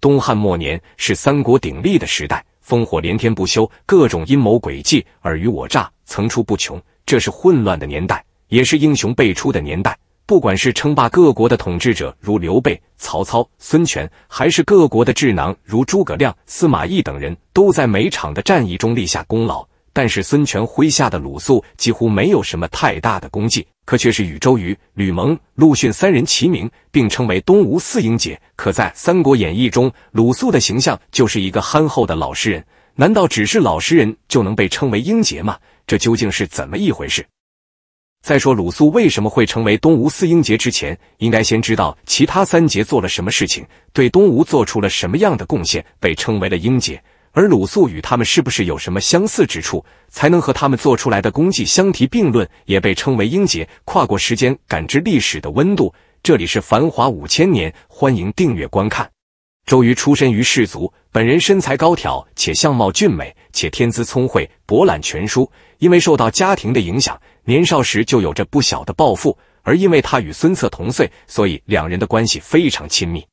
东汉末年是三国鼎立的时代，烽火连天不休，各种阴谋诡计、尔虞我诈层出不穷。这是混乱的年代，也是英雄辈出的年代。不管是称霸各国的统治者，如刘备、曹操、孙权，还是各国的智囊，如诸葛亮、司马懿等人，都在每场的战役中立下功劳。但是，孙权麾下的鲁肃几乎没有什么太大的功绩。可却是与周瑜、吕蒙、陆逊三人齐名，并称为东吴四英杰。可在《三国演义》中，鲁肃的形象就是一个憨厚的老实人。难道只是老实人就能被称为英杰吗？这究竟是怎么一回事？再说鲁肃为什么会成为东吴四英杰？之前应该先知道其他三杰做了什么事情，对东吴做出了什么样的贡献，被称为了英杰。而鲁肃与他们是不是有什么相似之处，才能和他们做出来的功绩相提并论？也被称为英杰，跨过时间感知历史的温度。这里是繁华五千年，欢迎订阅观看。周瑜出身于士族，本人身材高挑且相貌俊美，且天资聪慧，博览全书。因为受到家庭的影响，年少时就有着不小的抱负。而因为他与孙策同岁，所以两人的关系非常亲密。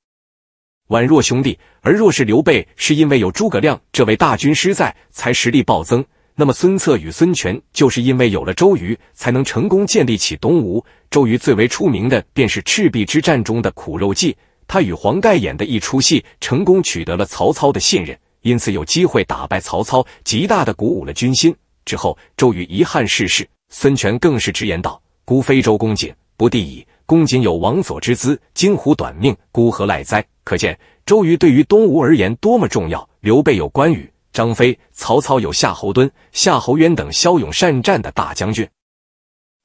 宛若兄弟，而若是刘备是因为有诸葛亮这位大军师在，才实力暴增；那么孙策与孙权就是因为有了周瑜，才能成功建立起东吴。周瑜最为出名的便是赤壁之战中的苦肉计，他与黄盖演的一出戏，成功取得了曹操的信任，因此有机会打败曹操，极大的鼓舞了军心。之后，周瑜遗憾逝世，孙权更是直言道：“孤非周公瑾不第矣。”公瑾有王佐之资，荆虎短命，孤何赖哉？可见周瑜对于东吴而言多么重要。刘备有关羽、张飞，曹操有夏侯惇、夏侯渊等骁勇善战的大将军，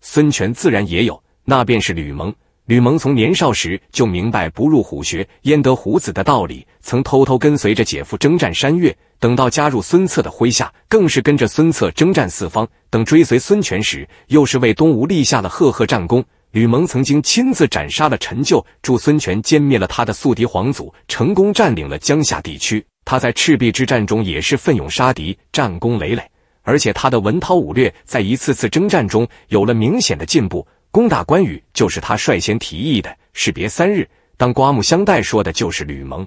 孙权自然也有，那便是吕蒙。吕蒙从年少时就明白“不入虎穴，焉得虎子”的道理，曾偷偷跟随着姐夫征战山越。等到加入孙策的麾下，更是跟着孙策征战四方。等追随孙权时，又是为东吴立下了赫赫战功。吕蒙曾经亲自斩杀了陈旧，助孙权歼灭了他的宿敌黄祖，成功占领了江夏地区。他在赤壁之战中也是奋勇杀敌，战功累累。而且他的文韬武略在一次次征战中有了明显的进步。攻打关羽就是他率先提议的，士别三日，当刮目相待，说的就是吕蒙。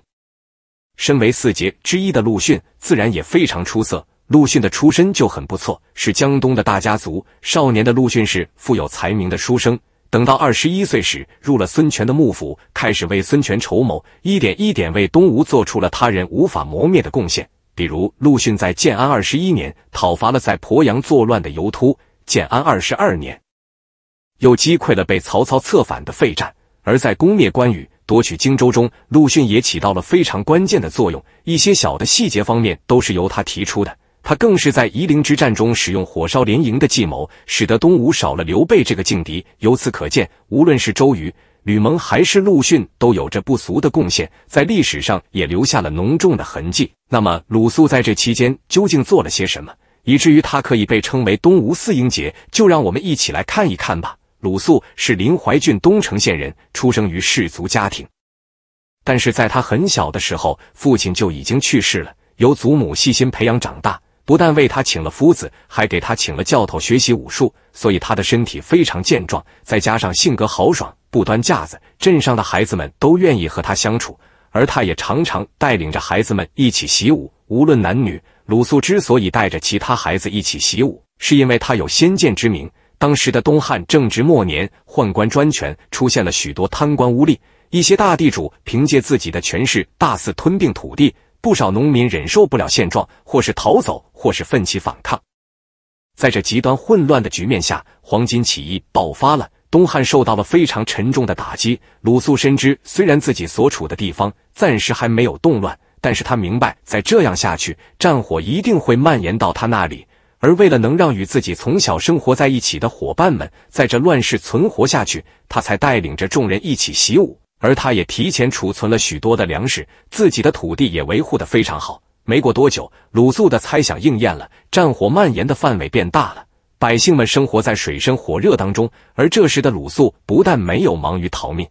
身为四杰之一的陆逊，自然也非常出色。陆逊的出身就很不错，是江东的大家族。少年的陆逊是富有才名的书生。等到二十一岁时，入了孙权的幕府，开始为孙权筹谋，一点一点为东吴做出了他人无法磨灭的贡献。比如陆逊在建安二十一年讨伐了在鄱阳作乱的尤突，建安二十二年又击溃了被曹操策反的废战。而在攻灭关羽、夺取荆州中，陆逊也起到了非常关键的作用，一些小的细节方面都是由他提出的。他更是在夷陵之战中使用火烧连营的计谋，使得东吴少了刘备这个劲敌。由此可见，无论是周瑜、吕蒙还是陆逊，都有着不俗的贡献，在历史上也留下了浓重的痕迹。那么，鲁肃在这期间究竟做了些什么，以至于他可以被称为东吴四英杰？就让我们一起来看一看吧。鲁肃是临淮郡东城县人，出生于士族家庭，但是在他很小的时候，父亲就已经去世了，由祖母细心培养长大。不但为他请了夫子，还给他请了教头学习武术，所以他的身体非常健壮。再加上性格豪爽，不端架子，镇上的孩子们都愿意和他相处，而他也常常带领着孩子们一起习武，无论男女。鲁肃之所以带着其他孩子一起习武，是因为他有先见之明。当时的东汉正值末年，宦官专权，出现了许多贪官污吏，一些大地主凭借自己的权势大肆吞并土地。不少农民忍受不了现状，或是逃走，或是奋起反抗。在这极端混乱的局面下，黄巾起义爆发了，东汉受到了非常沉重的打击。鲁肃深知，虽然自己所处的地方暂时还没有动乱，但是他明白，再这样下去，战火一定会蔓延到他那里。而为了能让与自己从小生活在一起的伙伴们在这乱世存活下去，他才带领着众人一起习武。而他也提前储存了许多的粮食，自己的土地也维护的非常好。没过多久，鲁肃的猜想应验了，战火蔓延的范围变大了，百姓们生活在水深火热当中。而这时的鲁肃不但没有忙于逃命，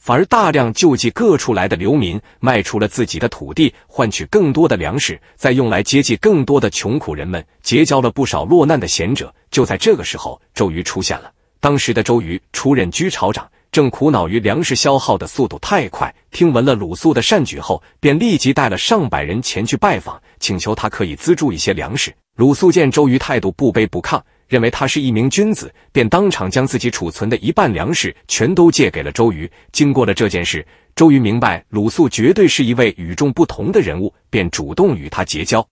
反而大量救济各处来的流民，卖出了自己的土地，换取更多的粮食，再用来接济更多的穷苦人们，结交了不少落难的贤者。就在这个时候，周瑜出现了。当时的周瑜出任居巢长。正苦恼于粮食消耗的速度太快，听闻了鲁肃的善举后，便立即带了上百人前去拜访，请求他可以资助一些粮食。鲁肃见周瑜态度不卑不亢，认为他是一名君子，便当场将自己储存的一半粮食全都借给了周瑜。经过了这件事，周瑜明白鲁肃绝对是一位与众不同的人物，便主动与他结交。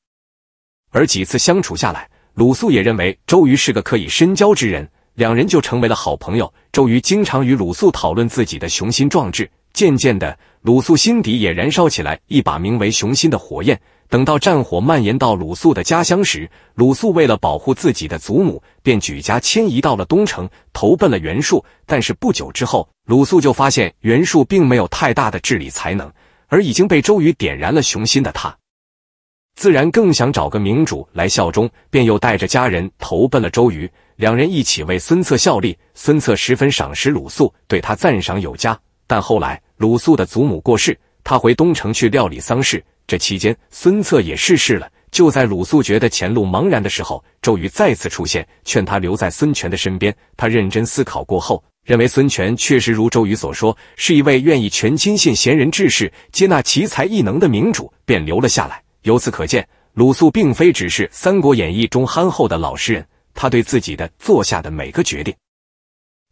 而几次相处下来，鲁肃也认为周瑜是个可以深交之人。两人就成为了好朋友。周瑜经常与鲁肃讨论自己的雄心壮志，渐渐的，鲁肃心底也燃烧起来一把名为雄心的火焰。等到战火蔓延到鲁肃的家乡时，鲁肃为了保护自己的祖母，便举家迁移到了东城，投奔了袁术。但是不久之后，鲁肃就发现袁术并没有太大的治理才能，而已经被周瑜点燃了雄心的他，自然更想找个明主来效忠，便又带着家人投奔了周瑜。两人一起为孙策效力，孙策十分赏识鲁肃，对他赞赏有加。但后来鲁肃的祖母过世，他回东城去料理丧事。这期间，孙策也逝世了。就在鲁肃觉得前路茫然的时候，周瑜再次出现，劝他留在孙权的身边。他认真思考过后，认为孙权确实如周瑜所说，是一位愿意全亲信贤人志士、接纳奇才异能的明主，便留了下来。由此可见，鲁肃并非只是《三国演义》中憨厚的老实人。他对自己的做下的每个决定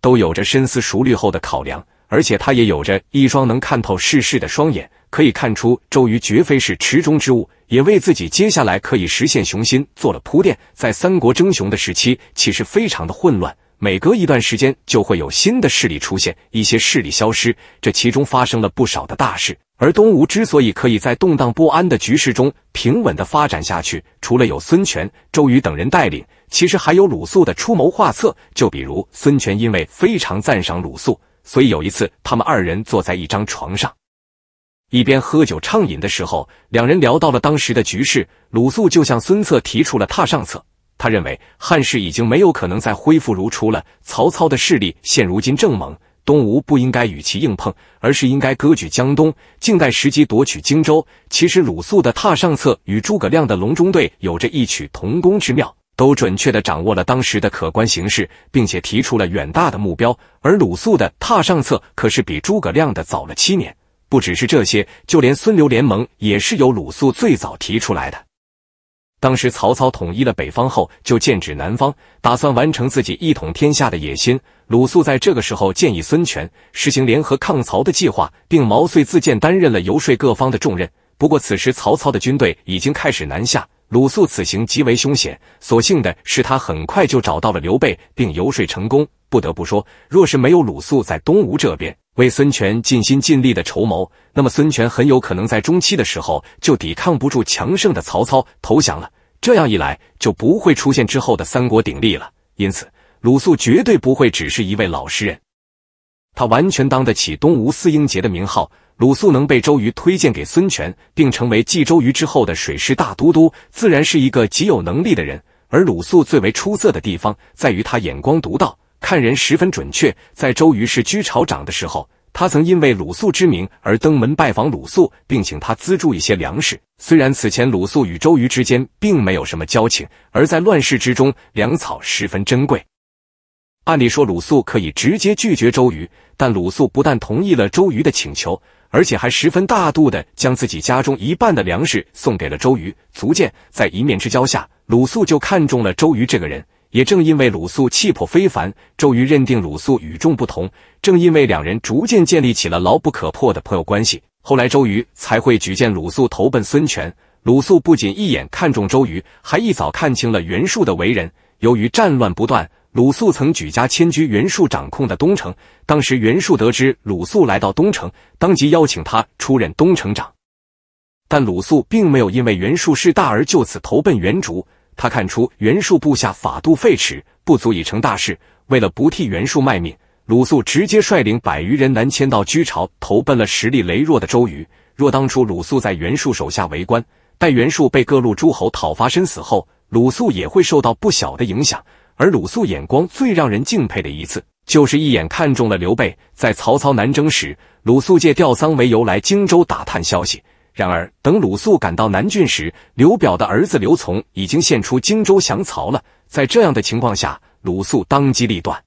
都有着深思熟虑后的考量，而且他也有着一双能看透世事的双眼，可以看出周瑜绝非是池中之物，也为自己接下来可以实现雄心做了铺垫。在三国争雄的时期，其实非常的混乱，每隔一段时间就会有新的势力出现，一些势力消失，这其中发生了不少的大事。而东吴之所以可以在动荡不安的局势中平稳的发展下去，除了有孙权、周瑜等人带领。其实还有鲁肃的出谋划策，就比如孙权因为非常赞赏鲁肃，所以有一次他们二人坐在一张床上，一边喝酒畅饮的时候，两人聊到了当时的局势。鲁肃就向孙策提出了榻上策，他认为汉室已经没有可能再恢复如初了，曹操的势力现如今正猛，东吴不应该与其硬碰，而是应该割据江东，静待时机夺取荆州。其实鲁肃的榻上策与诸葛亮的隆中对有着异曲同工之妙。都准确的掌握了当时的可观形势，并且提出了远大的目标，而鲁肃的《榻上策》可是比诸葛亮的早了七年。不只是这些，就连孙刘联盟也是由鲁肃最早提出来的。当时曹操统一了北方后，就剑指南方，打算完成自己一统天下的野心。鲁肃在这个时候建议孙权实行联合抗曹的计划，并毛遂自荐担任了游说各方的重任。不过此时曹操的军队已经开始南下。鲁肃此行极为凶险，所幸的是他很快就找到了刘备，并游说成功。不得不说，若是没有鲁肃在东吴这边为孙权尽心尽力的筹谋，那么孙权很有可能在中期的时候就抵抗不住强盛的曹操投降了。这样一来，就不会出现之后的三国鼎立了。因此，鲁肃绝对不会只是一位老实人，他完全当得起东吴四英杰的名号。鲁肃能被周瑜推荐给孙权，并成为继周瑜之后的水师大都督，自然是一个极有能力的人。而鲁肃最为出色的地方，在于他眼光独到，看人十分准确。在周瑜是居巢长的时候，他曾因为鲁肃之名而登门拜访鲁肃，并请他资助一些粮食。虽然此前鲁肃与周瑜之间并没有什么交情，而在乱世之中，粮草十分珍贵。按理说，鲁肃可以直接拒绝周瑜，但鲁肃不但同意了周瑜的请求。而且还十分大度地将自己家中一半的粮食送给了周瑜，足见在一面之交下，鲁肃就看中了周瑜这个人。也正因为鲁肃气魄非凡，周瑜认定鲁肃与众不同。正因为两人逐渐建立起了牢不可破的朋友关系，后来周瑜才会举荐鲁肃投奔孙权。鲁肃不仅一眼看中周瑜，还一早看清了袁术的为人。由于战乱不断。鲁肃曾举家迁居袁术掌控的东城。当时袁术得知鲁肃来到东城，当即邀请他出任东城长。但鲁肃并没有因为袁术势大而就此投奔袁术。他看出袁术部下法度废弛，不足以成大事。为了不替袁术卖命，鲁肃直接率领百余人南迁到居巢，投奔了实力羸弱的周瑜。若当初鲁肃在袁术手下为官，待袁术被各路诸侯讨伐身死后，鲁肃也会受到不小的影响。而鲁肃眼光最让人敬佩的一次，就是一眼看中了刘备。在曹操南征时，鲁肃借吊丧为由来荆州打探消息。然而，等鲁肃赶到南郡时，刘表的儿子刘琮已经献出荆州降曹了。在这样的情况下，鲁肃当机立断，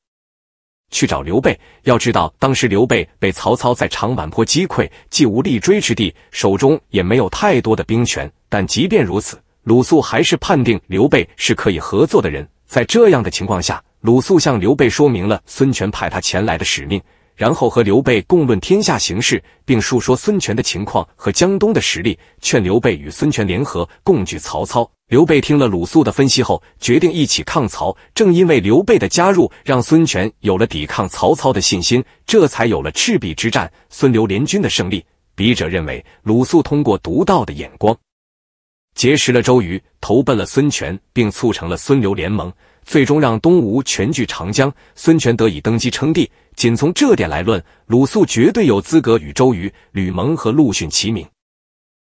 去找刘备。要知道，当时刘备被曹操在长坂坡击溃，既无立锥之地，手中也没有太多的兵权。但即便如此，鲁肃还是判定刘备是可以合作的人。在这样的情况下，鲁肃向刘备说明了孙权派他前来的使命，然后和刘备共论天下形势，并述说孙权的情况和江东的实力，劝刘备与孙权联合，共拒曹操。刘备听了鲁肃的分析后，决定一起抗曹。正因为刘备的加入，让孙权有了抵抗曹操的信心，这才有了赤壁之战孙刘联军的胜利。笔者认为，鲁肃通过独到的眼光。结识了周瑜，投奔了孙权，并促成了孙刘联盟，最终让东吴全据长江，孙权得以登基称帝。仅从这点来论，鲁肃绝对有资格与周瑜、吕蒙和陆逊齐名。